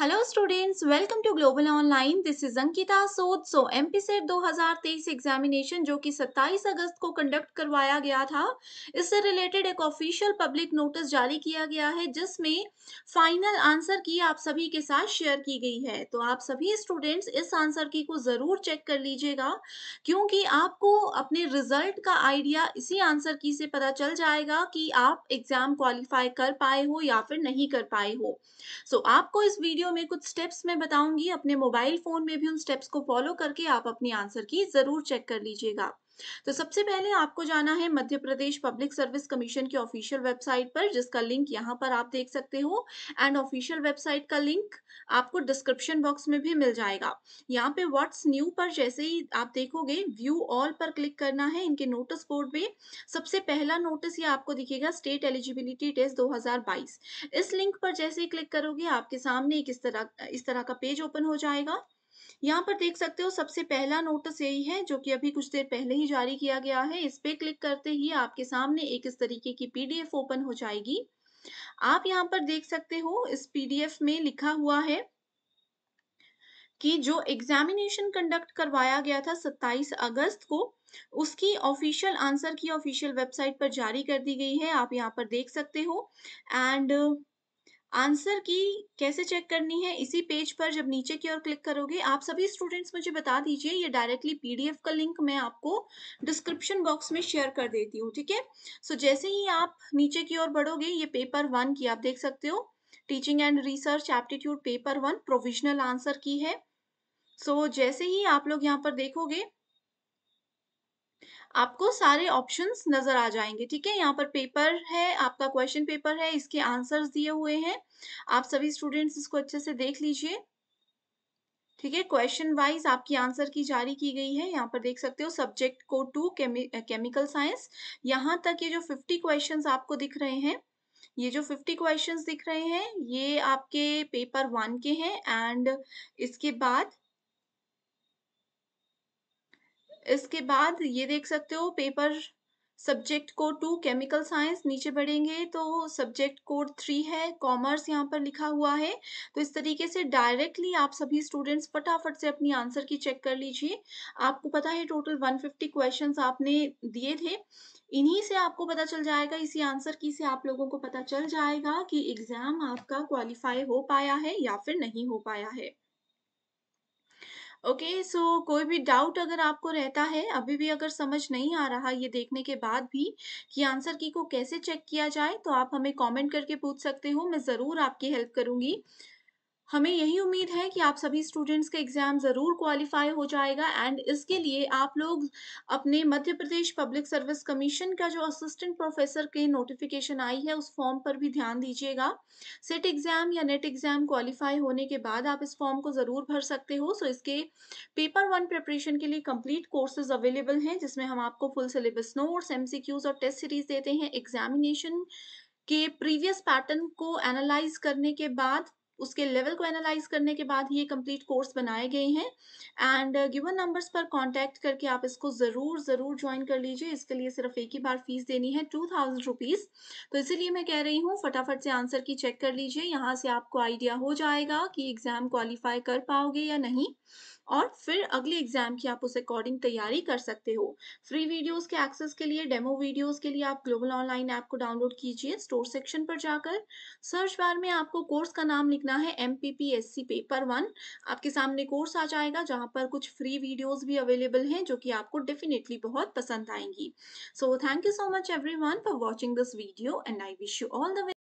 hello students welcome to global online this is Ankita Sood so M P SET दो examination जो कि 27 अगस्त को कंडक्ट करवाया गया था इससे रिलेटेड एक ऑफिशियल पब्लिक नोटिस जारी किया गया है जिसमें फाइनल आंसर की आप सभी के साथ शेयर की गई है तो आप सभी स्टूडेंट्स इस आंसर की को ज़रूर चेक कर लीजिएगा क्योंकि आपको अपने रिजल्ट का आइडिया इसी आंसर की से पता चल जाएगा कि आप एग्ज़ाम क्वालिफाई कर पाए हो या फिर नहीं कर पाए हो सो so, आपको इस वीडियो वीडियो तो में कुछ स्टेप्स मैं बताऊंगी अपने मोबाइल फ़ोन में भी उन स्टेप्स को फॉलो करके आप अपनी आंसर की ज़रूर चेक कर लीजिएगा तो सबसे पहले आपको जाना है Madhya Pradesh public service commission की ऑफिशियल वेबसाइट पर जिसका लिंक यहाँ पर आप देख सकते हो एंड ऑफिशियल वेबसाइट का लिंक आपको डिस्क्रिप्शन बॉक्स में भी मिल जाएगा यहाँ पे व्हाट्स न्यू पर जैसे ही आप देखोगे व्यू ऑल पर क्लिक करना है इनके नोटिस बोर्ड में सबसे पहला नोटिस ये आपको दिखेगा स्टेट एलिजिबिलिटी टेस्ट दो इस लिंक पर जैसे ही क्लिक करोगे आपके सामने एक इस तरह इस तरह का पेज ओपन हो जाएगा यहाँ पर देख सकते हो सबसे पहला नोटिस यही है जो कि अभी कुछ देर पहले ही जारी किया गया है इस पे क्लिक करते ही आपके सामने एक इस तरीके की पीडीएफ ओपन हो जाएगी आप यहाँ पर देख सकते हो इस पीडीएफ में लिखा हुआ है कि जो एग्जामिनेशन कंडक्ट करवाया गया था 27 अगस्त को उसकी official answer key official website पर जारी कर दी गई है आप यहाँ पर देख सकते हो एंड आंसर की कैसे चेक करनी है इसी पेज पर जब नीचे की ओर क्लिक करोगे आप सभी स्टूडेंट्स मुझे बता दीजिए ये डायरेक्टली पीडीएफ का लिंक मैं आपको डिस्क्रिप्शन बॉक्स में शेयर कर देती हूँ ठीक है सो जैसे ही आप नीचे की ओर बढ़ोगे ये पेपर वन की आप देख सकते हो teaching and research aptitude paper one provisional answer key है सो so, जैसे ही आप लोग यहाँ पर देखोगे आपको सारे ऑप्शंस नजर आ जाएंगे ठीक है यहाँ पर पेपर है आपका क्वेश्चन पेपर है इसके आंसर्स दिए हुए हैं आप सभी स्टूडेंट्स इसको अच्छे से देख लीजिए ठीक है क्वेश्चन वाइज आपकी आंसर की जारी की गई है यहाँ पर देख सकते हो सब्जेक्ट को टू केमिकल साइंस यहाँ तक ये जो फिफ्टी क्वेश्चन आपको दिख रहे हैं ये जो 50 क्वेश्चंस दिख रहे हैं ये आपके पेपर वन के हैं एंड इसके बाद इसके बाद ये देख सकते हो paper subject code two chemical science नीचे बढ़ेंगे तो सब्जेक्ट कोड थ्री है कॉमर्स यहाँ पर लिखा हुआ है तो इस तरीके से डायरेक्टली आप सभी स्टूडेंट्स फटाफट से अपनी आंसर की चेक कर लीजिए आपको पता है टोटल 150 क्वेश्चंस आपने दिए थे इन्हीं से आपको पता चल जाएगा इसी आंसर की से आप लोगों को पता चल जाएगा कि एग्जाम आपका क्वालिफाई हो पाया है या फिर नहीं हो पाया है ओके सो कोई भी डाउट अगर आपको रहता है अभी भी अगर समझ नहीं आ रहा ये देखने के बाद भी कि आंसर की को कैसे चेक किया जाए तो आप हमें कमेंट करके पूछ सकते हो मैं ज़रूर आपकी हेल्प करूंगी हमें यही उम्मीद है कि आप सभी स्टूडेंट्स का एग्ज़ाम ज़रूर क्वालिफाई हो जाएगा एंड इसके लिए आप लोग अपने Madhya Pradesh public service commission का जो असिस्टेंट प्रोफेसर के नोटिफिकेशन आई है उस फॉर्म पर भी ध्यान दीजिएगा सेट एग्ज़ाम या नेट एग्ज़ाम क्वालिफाई होने के बाद आप इस फॉर्म को ज़रूर भर सकते हो सो इसके पेपर वन प्रिपरेशन के लिए कंप्लीट कोर्सेज अवेलेबल हैं जिसमें हम आपको फुल सिलेबस नोट्स एम और टेस्ट सीरीज देते हैं एग्जामिनेशन के प्रीवियस पैटर्न को एनालाइज करने के बाद उसके लेवल को एनालाइज करने के बाद ये कंप्लीट कोर्स बनाए गए हैं एंड गिवन नंबर्स पर कांटेक्ट करके आप इसको ज़रूर ज़रूर ज्वाइन कर लीजिए इसके लिए सिर्फ एक ही बार फीस देनी है टू थाउजेंड रुपीज़ तो इसीलिए मैं कह रही हूँ फटाफट से आंसर की चेक कर लीजिए यहाँ से आपको आइडिया हो जाएगा कि एग्ज़ाम क्वालिफाई कर पाओगे या नहीं और फिर अगले एग्जाम की आप उस अकॉर्डिंग तैयारी कर सकते हो फ्री वीडियोस के एक्सेस के लिए डेमो वीडियोस के लिए आप ग्लोबल ऑनलाइन ऐप को डाउनलोड कीजिए स्टोर सेक्शन पर जाकर सर्च बार में आपको कोर्स का नाम लिखना है एम पेपर वन आपके सामने कोर्स आ जाएगा जहाँ पर कुछ फ्री वीडियोज भी अवेलेबल हैं जो कि आपको डेफिनेटली बहुत पसंद आएंगी so thank you so much every for watching this video and I wish you all the